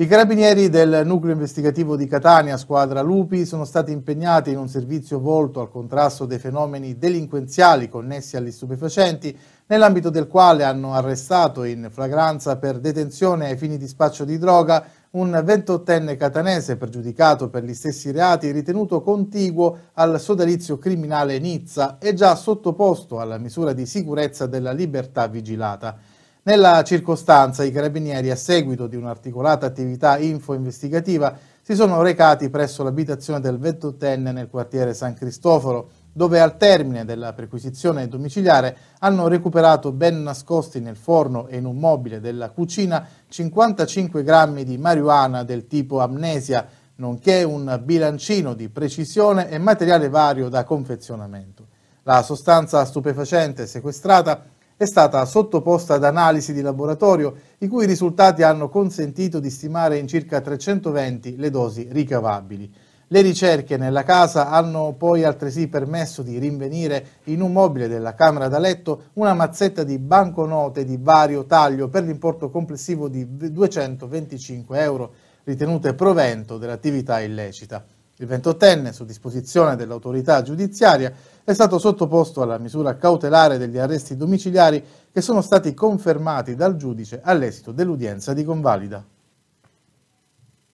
I carabinieri del nucleo investigativo di Catania, squadra Lupi, sono stati impegnati in un servizio volto al contrasto dei fenomeni delinquenziali connessi agli stupefacenti, nell'ambito del quale hanno arrestato in flagranza per detenzione ai fini di spaccio di droga un 28enne catanese pregiudicato per gli stessi reati ritenuto contiguo al sodalizio criminale Nizza e già sottoposto alla misura di sicurezza della libertà vigilata. Nella circostanza i carabinieri, a seguito di un'articolata attività info-investigativa, si sono recati presso l'abitazione del ventottenne nel quartiere San Cristoforo, dove al termine della perquisizione domiciliare hanno recuperato ben nascosti nel forno e in un mobile della cucina 55 grammi di marijuana del tipo amnesia, nonché un bilancino di precisione e materiale vario da confezionamento. La sostanza stupefacente sequestrata è stata sottoposta ad analisi di laboratorio i cui risultati hanno consentito di stimare in circa 320 le dosi ricavabili. Le ricerche nella casa hanno poi altresì permesso di rinvenire in un mobile della camera da letto una mazzetta di banconote di vario taglio per l'importo complessivo di 225 euro, ritenute provento dell'attività illecita. Il ventottenne, su disposizione dell'autorità giudiziaria, è stato sottoposto alla misura cautelare degli arresti domiciliari che sono stati confermati dal giudice all'esito dell'udienza di convalida.